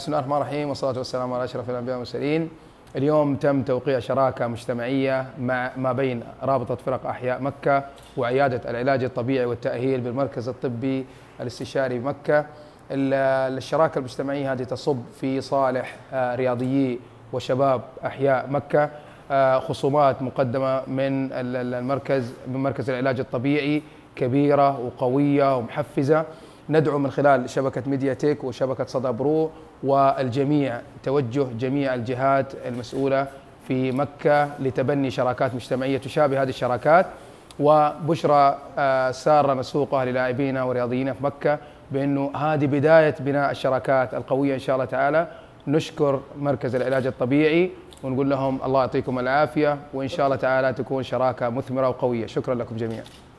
بسم الله الرحمن الرحيم والصلاة والسلام على أشرف الأنبياء والمرسلين اليوم تم توقيع شراكة مجتمعية مع ما بين رابطة فرق أحياء مكة وعيادة العلاج الطبيعي والتأهيل بالمركز الطبي الاستشاري بمكة الشراكة المجتمعية هذه تصب في صالح آه، رياضيي وشباب أحياء مكة آه، خصومات مقدمة من المركز من مركز العلاج الطبيعي كبيرة وقوية ومحفزة ندعو من خلال شبكة ميديا تيك وشبكة صدى برو والجميع توجه جميع الجهات المسؤولة في مكة لتبني شراكات مجتمعية تشابه هذه الشراكات وبشرى آه، سارة مسوقة للاعبينا ورياضيين في مكة بأنه هذه بداية بناء الشراكات القوية إن شاء الله تعالى نشكر مركز العلاج الطبيعي ونقول لهم الله يعطيكم العافية وإن شاء الله تعالى تكون شراكة مثمرة وقوية شكرا لكم جميعا